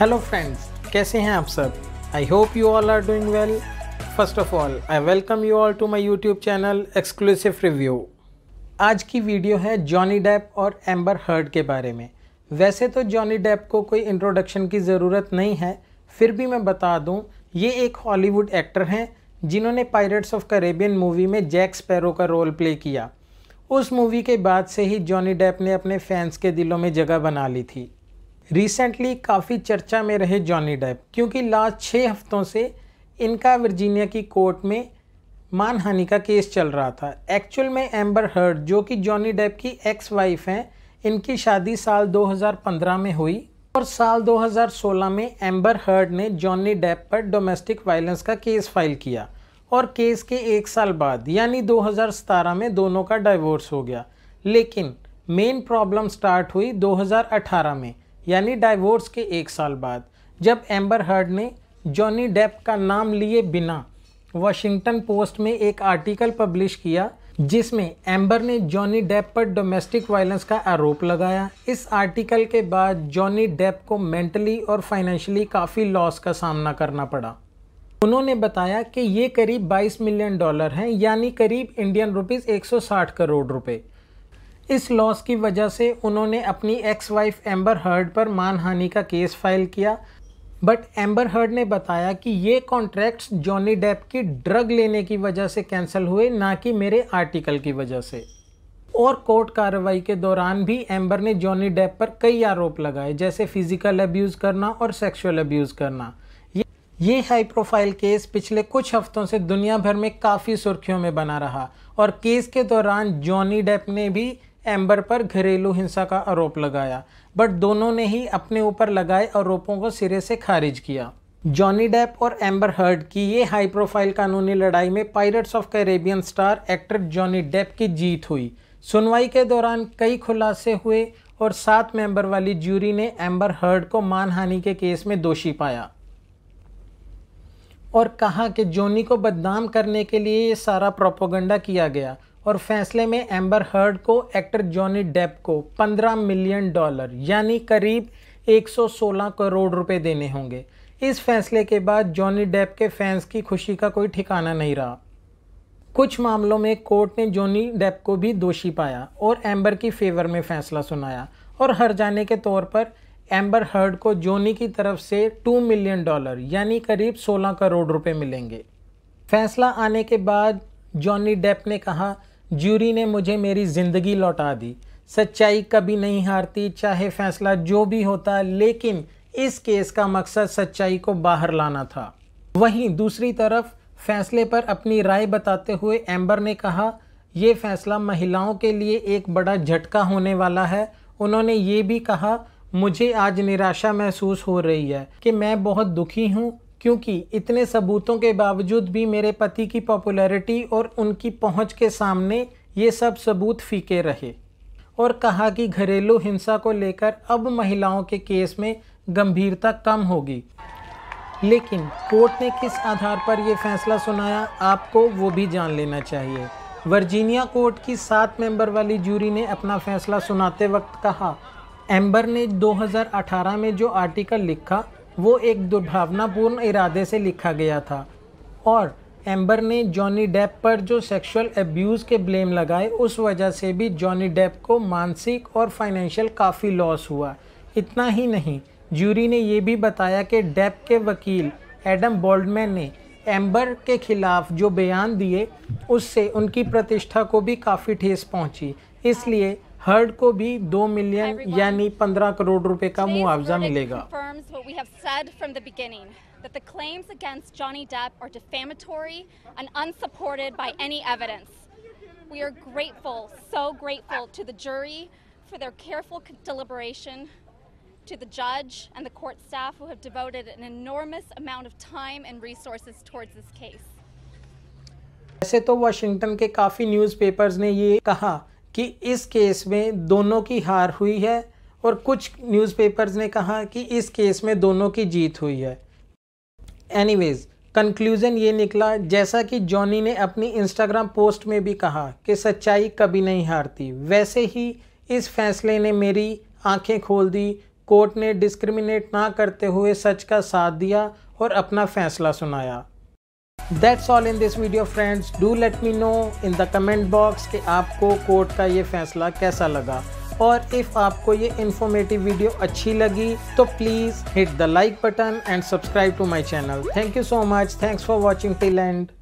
Hello friends कैसे हैं आप सब I hope you all are doing well first of all I welcome you all to my YouTube channel exclusive review आज की video है Johnny Depp और Amber Heard के बारे में वैसे तो जॉनी डेप को कोई इंट्रोडक्शन की ज़रूरत नहीं है फिर भी मैं बता दूं ये एक हॉलीवुड एक्टर हैं जिन्होंने पायरेट्स ऑफ करेबियन मूवी में जैक स्पैरो का रोल प्ले किया उस मूवी के बाद से ही जॉनी डेप ने अपने फैंस के दिलों में जगह बना ली थी रिसेंटली काफ़ी चर्चा में रहे जॉनी डेप क्योंकि लास्ट छः हफ्तों से इनका वर्जीनिया की कोर्ट में मानहानि का केस चल रहा था एक्चुअल में एम्बर हर्ड जो कि जॉनी डेप की एक्स वाइफ हैं इनकी शादी साल 2015 में हुई और साल 2016 में एम्बर हर्ड ने जॉनी डेप पर डोमेस्टिक वायलेंस का केस फाइल किया और केस के एक साल बाद यानी 2017 में दोनों का डाइवोर्स हो गया लेकिन मेन प्रॉब्लम स्टार्ट हुई 2018 में यानी डाइवोर्स के एक साल बाद जब एम्बर हर्ड ने जॉनी डेप का नाम लिए बिना वाशिंगटन पोस्ट में एक आर्टिकल पब्लिश किया जिसमें एम्बर ने जॉनी डेप पर डोमेस्टिक वायलेंस का आरोप लगाया इस आर्टिकल के बाद जॉनी डेप को मेंटली और फाइनेंशियली काफ़ी लॉस का सामना करना पड़ा उन्होंने बताया कि ये करीब 22 मिलियन डॉलर हैं यानी करीब इंडियन रुपीस 160 करोड़ रुपए इस लॉस की वजह से उन्होंने अपनी एक्स वाइफ एम्बर हर्ड पर मानहानि का केस फाइल किया बट एम्बर हर्ड ने बताया कि ये कॉन्ट्रैक्ट्स जॉनी डेप की ड्रग लेने की वजह से कैंसिल हुए ना कि मेरे आर्टिकल की वजह से और कोर्ट कार्रवाई के दौरान भी एम्बर ने जॉनी डेप पर कई आरोप लगाए जैसे फिजिकल अब्यूज़ करना और सेक्सुअल अब्यूज़ करना ये ये हाई प्रोफाइल केस पिछले कुछ हफ्तों से दुनिया भर में काफ़ी सुर्खियों में बना रहा और केस के दौरान जॉनी डेप ने भी एम्बर पर घरेलू हिंसा का आरोप लगाया बट दोनों ने ही अपने ऊपर लगाए आरोपों को सिरे से खारिज किया जॉनी डेप और एम्बर हर्ड की ये हाई प्रोफाइल कानूनी लड़ाई में Pirates of Caribbean star actor Johnny Depp की जीत हुई सुनवाई के दौरान कई खुलासे हुए और सात मेंबर वाली ज्यूरी ने एम्बर हर्ड को मानहानि के केस में दोषी पाया और कहा कि जोनी को बदनाम करने के लिए ये सारा प्रोपोगंडा किया गया और फैसले में एम्बर हर्ड को एक्टर जॉनी डेप को 15 मिलियन डॉलर यानी करीब 116 करोड़ रुपए देने होंगे इस फैसले के बाद जॉनी डेप के फैंस की खुशी का कोई ठिकाना नहीं रहा कुछ मामलों में कोर्ट ने जॉनी डेप को भी दोषी पाया और एम्बर की फेवर में फैसला सुनाया और हर जाने के तौर पर एम्बर हर्ड को जोनी की तरफ से टू मिलियन डॉलर यानी करीब 16 करोड़ रुपए मिलेंगे फैसला आने के बाद जॉनी डेप ने कहा ज्यूरी ने मुझे मेरी ज़िंदगी लौटा दी सच्चाई कभी नहीं हारती चाहे फैसला जो भी होता लेकिन इस केस का मकसद सच्चाई को बाहर लाना था वहीं दूसरी तरफ फैसले पर अपनी राय बताते हुए एम्बर ने कहा यह फैसला महिलाओं के लिए एक बड़ा झटका होने वाला है उन्होंने ये भी कहा मुझे आज निराशा महसूस हो रही है कि मैं बहुत दुखी हूँ क्योंकि इतने सबूतों के बावजूद भी मेरे पति की पॉपुलैरिटी और उनकी पहुंच के सामने ये सब सबूत फीके रहे और कहा कि घरेलू हिंसा को लेकर अब महिलाओं के केस में गंभीरता कम होगी लेकिन कोर्ट ने किस आधार पर यह फैसला सुनाया आपको वो भी जान लेना चाहिए वर्जीनिया कोर्ट की सात मेंबर वाली जूरी ने अपना फैसला सुनाते वक्त कहा एम्बर ने 2018 में जो आर्टिकल लिखा वो एक दुर्भावनापूर्ण इरादे से लिखा गया था और एम्बर ने जॉनी डेप पर जो सेक्सुअल एब्यूज़ के ब्लेम लगाए उस वजह से भी जॉनी डेप को मानसिक और फाइनेंशियल काफ़ी लॉस हुआ इतना ही नहीं ज्यूरी ने यह भी बताया कि डेप के वकील एडम बोल्डमैन ने एम्बर के खिलाफ जो बयान दिए उससे उनकी प्रतिष्ठा को भी काफ़ी ठेस पहुंची इसलिए हर्ड को भी दो मिलियन यानी पंद्रह करोड़ रुपए का मुआवजा मिलेगा that the claims against Johnny Depp are defamatory and unsupported by any evidence. We are grateful, so grateful to the jury for their careful deliberation, to the judge and the court staff who have devoted an enormous amount of time and resources towards this case. वैसे तो Washington के काफ़ी newspapers ने ये कहा कि इस case में दोनों की हार हुई है और कुछ न्यूज़पेपर्स ने कहा कि इस केस में दोनों की जीत हुई है एनीवेज़ कंक्लूज़न ये निकला जैसा कि जॉनी ने अपनी इंस्टाग्राम पोस्ट में भी कहा कि सच्चाई कभी नहीं हारती वैसे ही इस फैसले ने मेरी आंखें खोल दी कोर्ट ने डिस्क्रिमिनेट ना करते हुए सच का साथ दिया और अपना फैसला सुनाया that's all in this video friends do let me know in the comment box कि आपको कोर्ट का ये फैसला कैसा लगा और इफ़ आपको ये इन्फॉर्मेटिव वीडियो अच्छी लगी तो please hit the like button and subscribe to my channel thank you so much thanks for watching till and